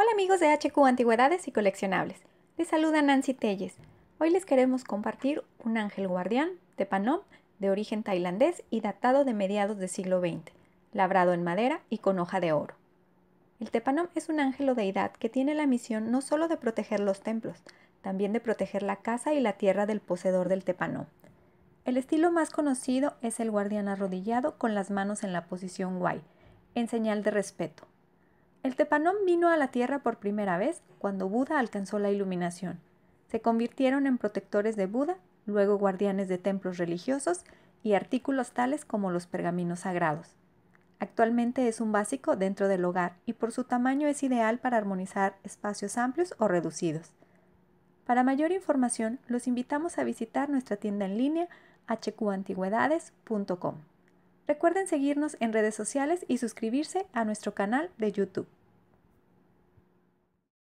Hola amigos de HQ Antigüedades y Coleccionables. Les saluda Nancy Telles. Hoy les queremos compartir un ángel guardián Tepanom, de origen tailandés y datado de mediados del siglo XX, labrado en madera y con hoja de oro. El Tepanom es un ángel o deidad que tiene la misión no solo de proteger los templos, también de proteger la casa y la tierra del poseedor del Tepanom. El estilo más conocido es el guardián arrodillado con las manos en la posición guay, en señal de respeto. El tepanón vino a la Tierra por primera vez cuando Buda alcanzó la iluminación. Se convirtieron en protectores de Buda, luego guardianes de templos religiosos y artículos tales como los pergaminos sagrados. Actualmente es un básico dentro del hogar y por su tamaño es ideal para armonizar espacios amplios o reducidos. Para mayor información, los invitamos a visitar nuestra tienda en línea hqantigüedades.com. Recuerden seguirnos en redes sociales y suscribirse a nuestro canal de YouTube.